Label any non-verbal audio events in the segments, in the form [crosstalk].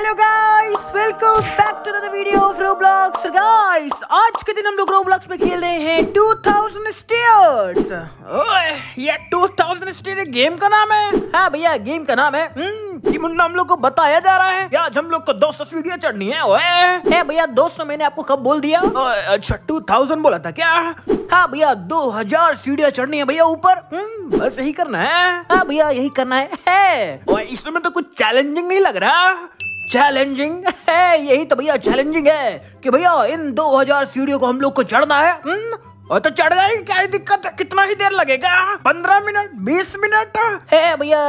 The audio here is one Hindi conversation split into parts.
Hello guys welcome back to another video of Roblox guys आज के दिन हम लोग रोब्लॉक्स पे खेल रहे हैं 2000 स्टेयर्स ओए ये 2000 स्टेयर गेम का नाम है हां भैया गेम का नाम है हम्म, कि मुन्ना हम लोग को बताया जा रहा है आज हम लोग को 200 वीडियो चढ़नी है ओए हे भैया 200 मैंने आपको कब बोल दिया अच्छा 2000 बोला था क्या हां भैया 2000 सीढ़ियां चढ़नी है भैया ऊपर हम्म, बस यही करना है हां भैया यही करना है, ओए इसमें तो कुछ चैलेंजिंग नहीं लग रहा चैलेंजिंग [laughs] है यही तो भैया चैलेंजिंग है कि भैया इन 2000 सीढ़ियों को हम लोग को चढ़ना है हुँ? हम्म? और तो चढ़ गई क्या दिक्कत है कितना ही देर लगेगा पंद्रह मिनट बीस मिनट है भैया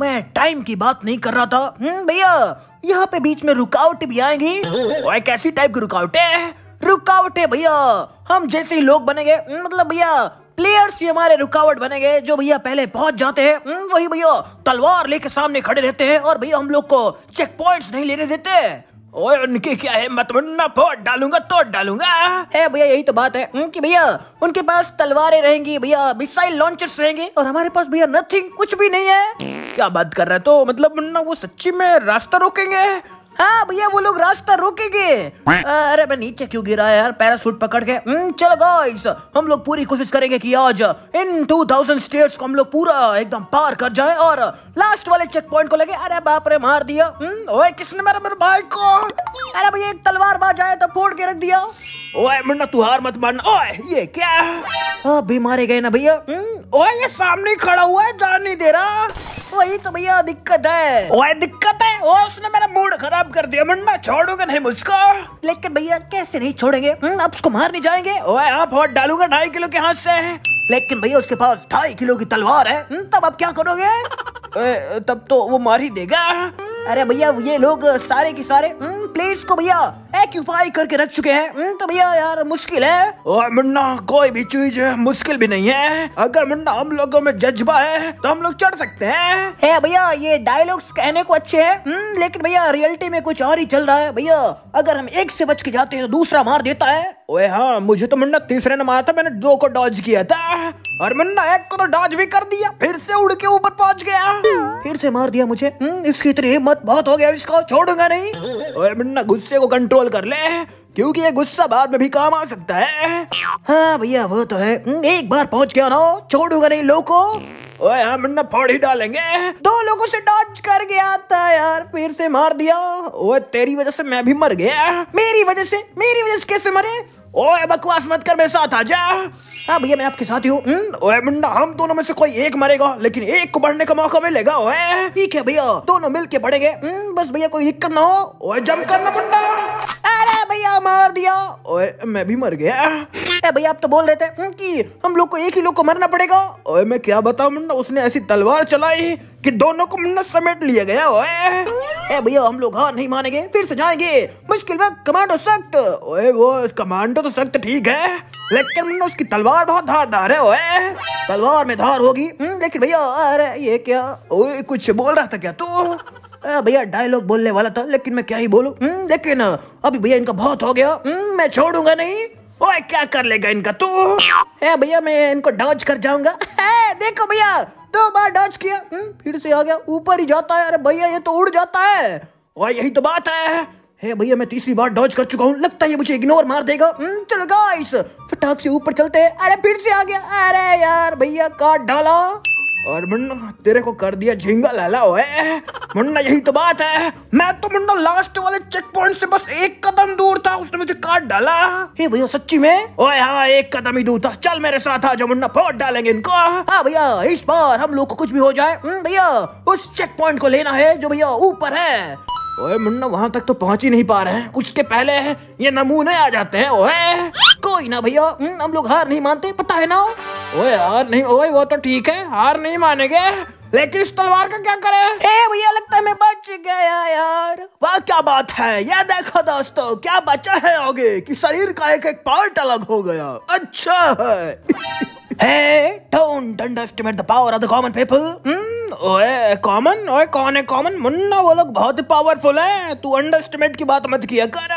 मैं टाइम की बात नहीं कर रहा था हम्म, भैया यहाँ पे बीच में रुकावट भी आएंगी और कैसी टाइप की रुकावटे रुकावटे भैया हम जैसे ही लोग बनेंगे मतलब भैया प्लेयर्स ही हमारे रुकावट बने गए जो भैया पहले पहुंच जाते हैं हम्म, वही भैया तलवार लेके सामने खड़े रहते हैं और भैया हम लोग को चेक पॉइंट नहीं लेने देते ओए उनकी क्या है मत तुम्हें फोड़ डालूंगा तोड़ डालूंगा है भैया यही तो बात है हम्म, कि भैया उनके पास तलवारें रहेंगी भैया मिसाइल लॉन्चर्स रहेंगे और हमारे पास भैया नथिंग कुछ भी नहीं है क्या बात कर रहे तो मतलब मुन्ना वो सच्ची में रास्ता रोकेंगे हाँ भैया वो लोग रास्ता रोकेंगे हाँ, अरे मैं नीचे क्यों गिरा यार पैरासूट पकड़ के हम्म, चलो गाइस हम लोग पूरी कोशिश करेंगे कि आज इन 2000 स्टेट्स को हम लोग पूरा एकदम पार कर जाए और लास्ट वाले चेक पॉइंट को लगे अरे बाप रे मार दिया हम्म, ओए किसने मारा मेरे भाई को अरे भैया एक तलवार बाज आया तो फोड़ के रख दिया ओए मुन्ना तू हार मत मारना ओए ये क्या अब भी मारे गए ना भैया हम्म, ओए ये सामने खड़ा हुआ है जान नहीं दे रहा वही तो भैया दिक्कत है ओए दिक्कत है ओए उसने मेरा मूड खराब खराब कर दिया मुन्ना छोड़ोगे नहीं मुझको लेकिन भैया कैसे नहीं छोड़ेंगे हम्म, आप उसको मारने जाएंगे आप हॉट डालूंगा ढाई किलो के हाथ से लेकिन भैया उसके पास ढाई किलो की तलवार है हम्म, तब आप क्या करोगे तब तो वो मार ही देगा अरे भैया ये लोग सारे के सारे प्लेस हम्म, को भैया एक्यूपाई करके रख चुके हैं हम्म, तो भैया यार मुश्किल है और मुन्ना कोई भी चीज मुश्किल भी नहीं है अगर मुन्ना हम लोगों में जज्बा है तो हम लोग चढ़ सकते हैं है भैया ये डायलॉग्स कहने को अच्छे हैं हम्म, लेकिन भैया रियलिटी में कुछ और ही चल रहा है भैया अगर हम एक से बच के जाते हैं तो दूसरा मार देता है ओए हाँ मुझे तो मुन्ना तीसरे ने मारा था मैंने दो को डॉज किया था और मुन्ना एक को तो डॉज भी कर दिया फिर से उड़ के ऊपर पहुंच गया फिर से मार दिया मुझे इसकी इतनी हिम्मत बहुत बहुत हो गया इसको छोड़ूंगा नहीं और मुन्ना गुस्से को कंट्रोल कर ले क्योंकि ये गुस्सा बाद में भी काम आ सकता है हाँ भैया वो तो है हम्म, एक बार पहुंच गया ना छोड़ूंगा नहीं लोगो ओए हम हाँ, ना फोड़ ही डालेंगे दो लोगों से डॉच कर गया था यार फिर से मार दिया ओए तेरी वजह से मैं भी मर गया मेरी वजह से मेरी वजह से कैसे मरे ओए बकवास मत कर मेरे साथ आजा हाँ भैया मैं आपके साथ ही हूँ हम्म, ओए मुंडा हम दोनों में से कोई एक मरेगा लेकिन एक को बढ़ने का मौका मिलेगा ओए ठीक है भैया दोनों मिल के बढ़ेंगे हम्म, बस भैया कोई दिक्कत ना हो ओए जम करना मुंडा अरे भैया मार दिया ओए मैं भी मर गया भैया आप तो बोल रहे थे हम्म, कि हम लोग को एक ही लोग को मरना पड़ेगा ओए मैं क्या बताऊं मुन्ना उसने ऐसी तलवार चलाई कि दोनों को मुन्ना समेट लिया गया ओए भैया हम लोग हार नहीं मानेंगे फिर से जाएंगे मुश्किल वक्त कमांडो सख्त ओए वो कमांडो तो सख्त ठीक है लेकिन मुन्ना उसकी तलवार बहुत धारदार है ओए तलवार में धार होगी हम्म, लेकिन भैया अरे ये क्या ओए कुछ बोल रहा था क्या तू भैया डायलॉग बोलने वाला था लेकिन मैं क्या ही बोलूँ हम्म, लेकिन अभी भैया इनका बहुत हो गया मैं छोड़ूंगा नहीं ओए क्या कर लेगा इनका तू है भैया मैं इनको डॉज कर जाऊंगा देखो भैया दो बार डॉज किया हम्म, फिर से आ गया ऊपर ही जाता है अरे भैया ये तो उड़ जाता है और यही तो बात है हे भैया मैं तीसरी बार डॉज कर चुका हूँ लगता है मुझे इग्नोर मार देगा हम्म, चल गाइस फटाक से ऊपर चलते हैं अरे फिर से आ गया अरे यार भैया काट डाला और मुन्ना तेरे को कर दिया झिंगा लाला ओए मुन्ना यही तो बात है मैं तो मुन्ना लास्ट वाले चेक पॉइंट से बस एक कदम दूर था उसने मुझे काट डाला हे भैया सच्ची में ओए हाँ एक कदम ही दूर था चल मेरे साथ आ जाओ मुन्ना फोड़ डालेंगे इनको हाँ भैया इस बार हम लोग को कुछ भी हो जाए हम्म, भैया उस चेक पॉइंट को लेना है जो भैया ऊपर है ओए मुन्ना वहाँ तक तो पहुँच ही नहीं पा रहे हैं उसके पहले ये नमूने आ जाते हैं ओए कोई ना भैया हम्म, हम लोग हार नहीं मानते पता है ना ओए यार नहीं ओए वो तो ठीक है हार नहीं मानेंगे लेकिन इस तलवार का क्या करे ए भैया लगता है मैं बच गया यार वाह क्या बात है ये देखो दोस्तों क्या बचा है आगे कि शरीर का एक एक पार्ट अलग हो गया अच्छा है [laughs] Hey, don't underestimate the power of the common people. Hmm, ओए कॉमन ओए कौन है कॉमन मुन्ना वो लोग बहुत ही पावरफुल हैं तू अंडरस्टिमेट की बात मत किया कर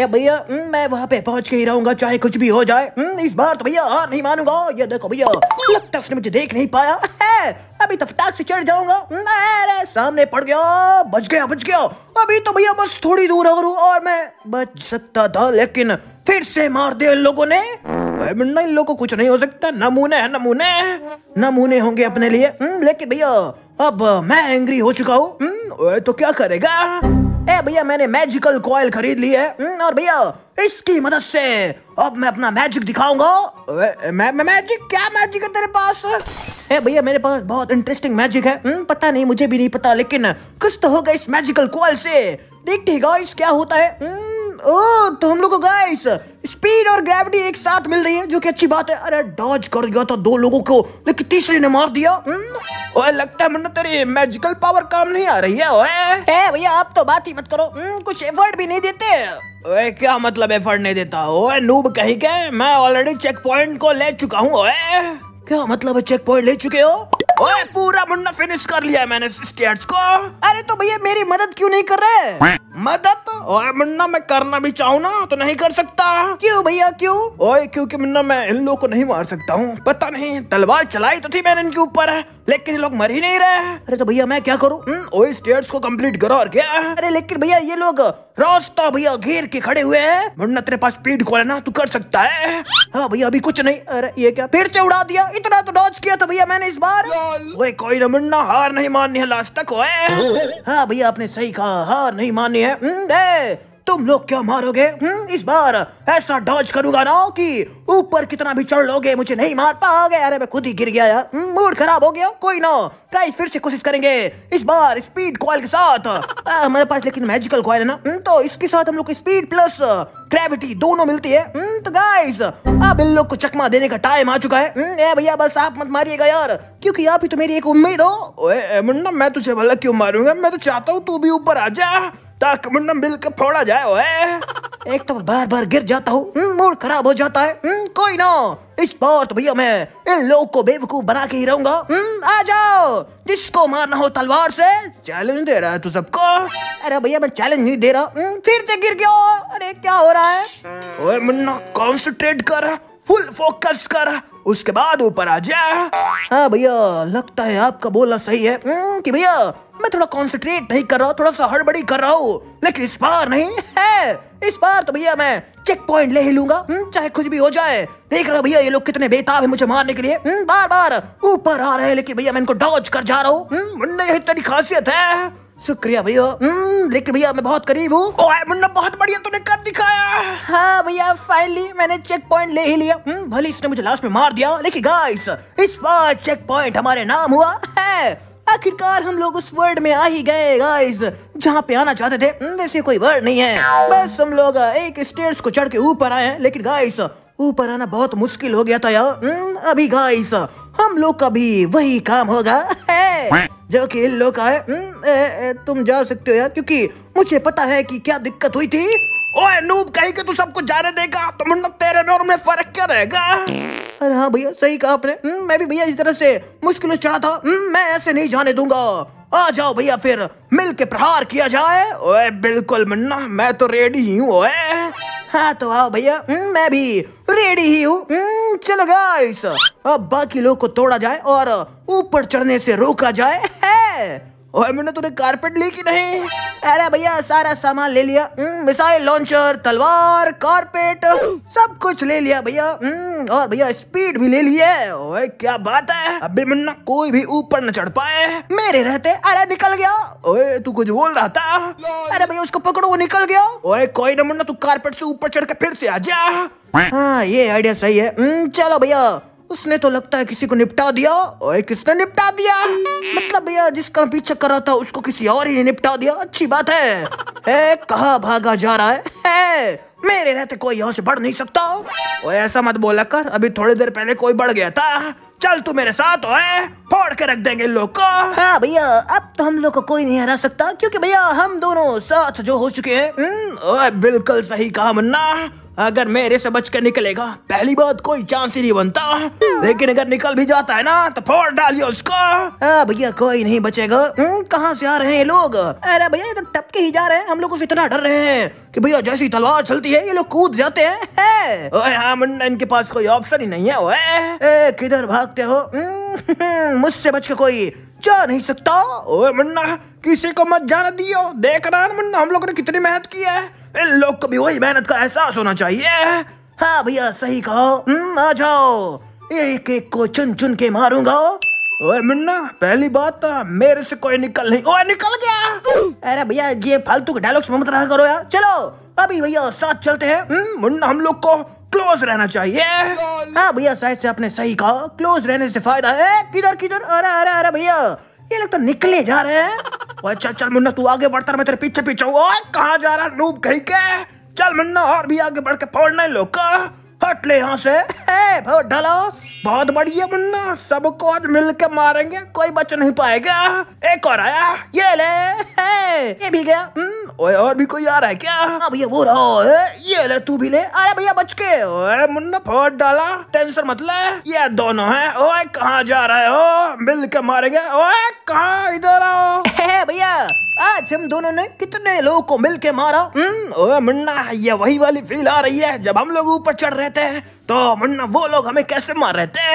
ए भैया हम्म, मैं वहाँ पे पहुँच के ही रहूंगा चाहे कुछ भी हो जाए हम्म, इस बार तो भैया हार नहीं मानूंगा ये देखो भैया टफ उसने मुझे देख नहीं पाया है अभी तो फटाक से चढ़ जाऊंगा हम्म, अरे सामने पड़ गया बच गया बच गया अभी तो भैया बस थोड़ी दूर और और मैं बच सकता था लेकिन फिर से मार दिया इन लोगों ने है मुन्ना इन लोगों को कुछ नहीं हो सकता नमूने है नमूने नमूने होंगे अपने लिए हम्म, लेकिन भैया अब मैं एंग्री हो चुका हूँ हम्म, तो क्या करेगा ए भैया मैंने मैजिकल कॉयल खरीद ली है हम्म, और भैया इसकी मदद से अब मैं अपना मैजिक दिखाऊंगा मैं मैं मैजिक क्या मैजिक है तेरे पास ए भैया मेरे पास बहुत इंटरेस्टिंग मैजिक है पता नहीं मुझे भी नहीं पता लेकिन कुछ तो होगा इस मैजिकल कॉल से देखते हैं गाइस क्या होता है हम्म, ओ तो हम लोग को गाइस स्पीड और ग्रेविटी एक साथ मिल रही है जो कि अच्छी बात है अरे डॉज कर गया था दो लोगों को लेकिन तीसरे ने मार दिया हम्म। ओए लगता है मन्ना तेरी मैजिकल पावर काम नहीं आ रही है ओए ए भैया आप तो बात ही मत करो हम्म, कुछ एफर्ट भी नहीं देते ओए क्या मतलब एफर्ट नहीं देता ओए नूब कहीं के मैं ऑलरेडी चेक पॉइंट को ले चुका हूँ क्या मतलब चेक पॉइंट ले चुके हो ओए पूरा मुंडा फिनिश कर लिया मैंने स्टेट्स को अरे तो भैया मेरी मदद क्यों नहीं कर रहे मदद ओए मुन्ना मैं करना भी चाहूँ ना तो नहीं कर सकता क्यों भैया क्यों ओए क्योंकि मुन्ना मैं इन लोगों को नहीं मार सकता हूँ पता नहीं तलवार चलाई तो थी मैंने इनके ऊपर लेकिन ये लोग मर ही नहीं रहे अरे तो भैया मैं क्या करूँ हम्म, ओए स्टेयर्स को कंप्लीट करो और क्या अरे लेकिन भैया ये लोग रास्ता भैया घेर के खड़े हुए है मुन्ना तेरे पास स्पीड को है ना तू कर सकता है हाँ भैया अभी कुछ नहीं अरे ये क्या फिर से उड़ा दिया इतना तो डॉच किया था भैया मैंने इस बार कोई ना मुन्ना हार नहीं माननी है लास्ट तक हाँ भैया आपने सही कहा हार नहीं माननी नहीं है हम्म, ए, तुम लोग क्या मारोगे हुँ? हम्म, इस बार ऐसा डॉज करूंगा ना कि ऊपर कितना भी चढ़ लोगे मुझे नहीं मार पाओगे अरे मैं खुद ही गिर गया यार हम्म, मूड खराब हो गया कोई ना गाइस फिर से कोशिश करेंगे इस बार स्पीड कॉयल के साथ हमारे पास लेकिन मैजिकल कॉयल है ना तो इसके साथ हम लोग को स्पीड प्लस ग्रेविटी दोनों मिलती है तो गाइस अब इन लोग को चकमा देने का टाइम आ चुका है भैया बस आप मत मारिएगा यार क्योंकि आप ही तो मेरी एक उम्मीद हो मुन्ना मैं तुझे भला क्यों मारूंगा मैं तो चाहता हूँ तू भी ऊपर आ जा ताक मुन्ना मिलकर फोड़ा जाए ओए [laughs] एक तो बार बार गिर जाता हूँ हम्म, मूड खराब हो जाता है हम्म, कोई ना इस बार तो भैया मैं इन लोग को बेवकूफ बना के ही रहूंगा हम्म, आ जाओ जिसको मारना हो तलवार से चैलेंज दे रहा है तू सबको अरे भैया मैं चैलेंज नहीं दे रहा फिर से गिर गया अरे क्या हो रहा है ओए मुन्ना कॉन्सेंट्रेट कर फुल फोकस कर उसके बाद ऊपर आ जा हाँ भैया लगता है आपका बोला सही है कि भैया मैं थोड़ा कॉन्सेंट्रेट नहीं कर रहा हूँ थोड़ा सा हड़बड़ी कर रहा हूँ लेकिन इस बार नहीं है इस बार तो भैया मैं चेक पॉइंट ले ही लूंगा हम्म, चाहे कुछ भी हो जाए देख रहा भैया ये लोग कितने बेताब है मुझे मारने के लिए हम्म, बार बार ऊपर आ रहे हैं लेकिन भैया मैं इनको डॉज कर जा रहा हूँ हम्म, तेरी खासियत है शुक्रिया भैया लेकिन भैया मैं बहुत करीब हूँ मुन्ना बहुत बढ़िया तूने कर दिखाया हाँ भैया फाइनली मैंने चेक पॉइंट ले ही लिया भले इसने मुझे लास्ट में मार दिया लेकिन गाइस इस बार चेक पॉइंट हमारे नाम हुआ है आखिरकार हम लोग उस वर्ड में आ ही गए गाइस जहाँ पे आना चाहते थे हम्म, वैसे कोई वर्ड नहीं है बस हम लोग एक स्टेट्स को चढ़ के ऊपर आए हैं लेकिन गाइस ऊपर आना बहुत मुश्किल हो गया था यार हम्म, अभी गाइस हम लोग का भी वही काम होगा [laughs] जो कि इन लोग का है हम्म, तुम जा सकते हो यार क्योंकि मुझे पता है कि क्या दिक्कत हुई थी ओए नूब कहीं के तू सबको जाने देगा तो मतलब तेरे में और में फर्क क्या रहेगा अरे हाँ भैया सही कहा आपने हम्म, मैं भी भैया इस तरह से मुश्किल चढ़ा था हम्म, मैं ऐसे नहीं जाने दूंगा आ जाओ भैया फिर मिल के प्रहार किया जाए ओए बिल्कुल मुन्ना मैं तो रेडी ही हूँ हाँ तो आओ भैया हम्म, मैं भी रेडी ही हूँ चलो गाइस अब बाकी लोग को तोड़ा जाए और ऊपर चढ़ने से रोका जाए है और मैंने तूने कारपेट ली कि नहीं अरे भैया सारा सामान ले लिया मिसाइल हम्म, लॉन्चर तलवार कारपेट सब कुछ ले लिया भैया हम्म, और भैया स्पीड भी ले लिए ओए क्या बात है अभी मुन्ना कोई भी ऊपर न चढ़ पाए मेरे रहते अरे निकल गया ओए तू कुछ बोल रहा था अरे भैया उसको पकड़ो वो निकल गया ओए कोई ना मुन्ना तू कारपेट से ऊपर चढ़ के फिर से आ जा हाँ ये आइडिया सही है हम्म, चलो भैया उसने तो लगता है किसी को निपटा दिया और किसने निपटा दिया मतलब भैया जिसका कर रहा था उसको किसी और ही ने निपटा दिया अच्छी बात है ए, कहा भागा जा रहा है, ए, मेरे रहते कोई यहाँ से बढ़ नहीं सकता ओ ऐसा मत बोला कर अभी थोड़ी देर पहले कोई बढ़ गया था चल तू मेरे साथ ओए फोड़ के रख देंगे लोग को हाँ भैया अब तो हम लोग को कोई नहीं हरा सकता क्योंकि भैया हम दोनों साथ जो हो चुके हैं हम्म, बिल्कुल सही कहा मन्ना अगर मेरे से बच कर निकलेगा पहली बात कोई चांस ही नहीं बनता लेकिन अगर निकल भी जाता है ना तो फोड़ डालिए उसको भैया कोई नहीं बचेगा हम्म, कहाँ से आ रहे हैं लोग अरे भैया ये तो टपके ही जा रहे हैं हम लोग उसे इतना डर रहे हैं कि भैया जैसी तलवार चलती है ये लोग कूद जाते हैं है। हाँ मुन्ना इनके पास कोई ऑप्शन ही नहीं है ओए किधर भागते हो हम्म, मुझसे बच के कोई जा नहीं सकता ओए मुन्ना किसी को मत जाने दियो देख रहा मुन्ना हम लोगों ने कितनी मेहनत की है इन लोग को भी वही मेहनत का एहसास होना चाहिए हाँ भैया सही कहो हम्म, आ जाओ एक एक को चुन चुन के मारूंगा ओए मुन्ना पहली बात तो मेरे से कोई निकल नहीं ओए निकल गया अरे भैया ये फालतू के डायलॉग्स मत रहा करो यार चलो अभी भैया साथ चलते हैं हम्म, मुन्ना हम लोग को क्लोज रहना चाहिए हाँ भैया शायद से आपने सही कहा क्लोज रहने से फायदा है किधर किधर अरे अरे अरे भैया ये लोग तो निकले जा रहे हैं ओए चल चल मुन्ना तू आगे बढ़ता मैं तेरे पीछे पीछे हूँ ओए कहाँ जा रहा नूब कहीं के चल मुन्ना और भी आगे बढ़ के पौड़ना लोग का हट ले यहाँ से ढलो बहुत बढ़िया मुन्ना सबको आज मिल के मारेंगे कोई बच नहीं पाएगा एक और आया ये ले ये भी गया हम्म, ओए और भी कोई आ रहा है क्या भैया वो रहा ये ले तू भी ले अरे भैया बच के ओए मुन्ना फोड़ डाला टेंशन मत ले ये दोनों हैं ओए कहाँ जा रहे हो मिल के मारेंगे ओए कहाँ इधर आओ है भैया आज हम दोनों ने कितने लोगों को मिलके मारा हम्म, ओ मुन्ना ये वही वाली फील आ रही है जब हम लोग ऊपर चढ़ रहे थे तो मुन्ना वो लोग हमें कैसे मार रहे थे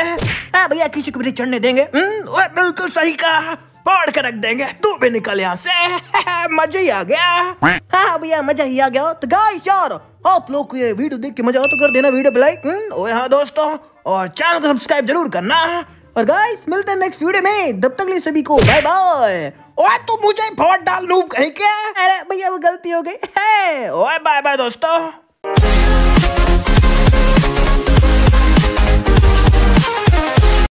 हाँ भैया किसी को भी चढ़ने देंगे हम्म, ओए बिल्कुल सही कहा पढ़ के रख देंगे तू भी निकल यहाँ से [laughs] मजा ही आ गया हाँ भैया मजा ही आ गया तो गाइस यार आप लोग को ये वीडियो देख के मजा आओ तो कर देना वीडियो पे लाइक हम्म, ओए हाँ दोस्तों और चैनल को सब्सक्राइब जरूर करना और गाइस मिलते हैं नेक्स्ट वीडियो में तब तक लिए सभी को बाय बाय ओए तू मुझे वोट डाल लू है क्या अरे भैया वो गलती हो गई है ओए बाय बाय दोस्तों